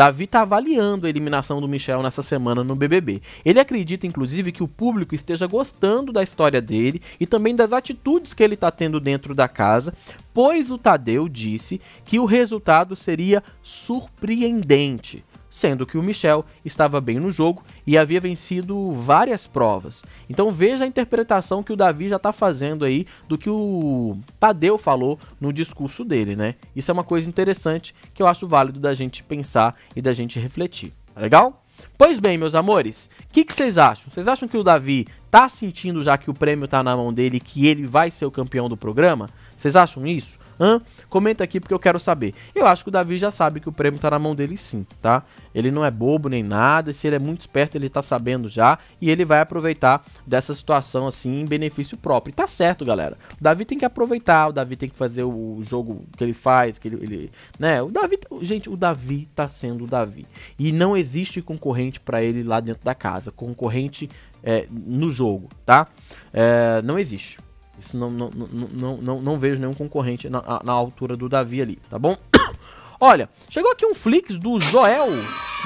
Davi está avaliando a eliminação do Michel nessa semana no BBB. Ele acredita, inclusive, que o público esteja gostando da história dele e também das atitudes que ele está tendo dentro da casa, pois o Tadeu disse que o resultado seria surpreendente sendo que o Michel estava bem no jogo e havia vencido várias provas. Então veja a interpretação que o Davi já está fazendo aí do que o Tadeu falou no discurso dele, né? Isso é uma coisa interessante que eu acho válido da gente pensar e da gente refletir. Tá legal? Pois bem, meus amores, o que, vocês acham? Vocês acham que o Davi tá sentindo já que o prêmio tá na mão dele e que ele vai ser o campeão do programa? Vocês acham isso? Hã? Comenta aqui porque eu quero saber. Eu acho que o Davi já sabe que o prêmio tá na mão dele sim, tá? Ele não é bobo nem nada, se ele é muito esperto, ele tá sabendo já e ele vai aproveitar dessa situação assim em benefício próprio. E tá certo, galera. O Davi tem que aproveitar, o Davi tem que fazer o jogo que ele faz, que ele, ele né? O Davi, tá, gente, o Davi tá sendo o Davi. E não existe concorrente para ele lá dentro da casa, concorrente é, no jogo, tá? É, não existe. Isso não, não, não, não, não vejo nenhum concorrente na, na altura do Davi ali, tá bom? Olha, chegou aqui um flix do Joel,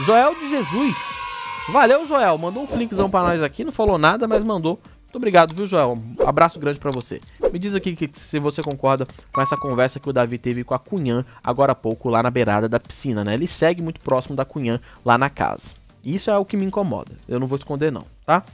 Joel de Jesus. Valeu, Joel, mandou um flixão pra nós aqui, não falou nada, mas mandou. Muito obrigado, viu, Joel? Um abraço grande para você. Me diz aqui que, se você concorda com essa conversa que o Davi teve com a Cunhã agora há pouco lá na beirada da piscina, né? Ele segue muito próximo da Cunhã lá na casa. Isso é o que me incomoda. Eu não vou esconder não, tá?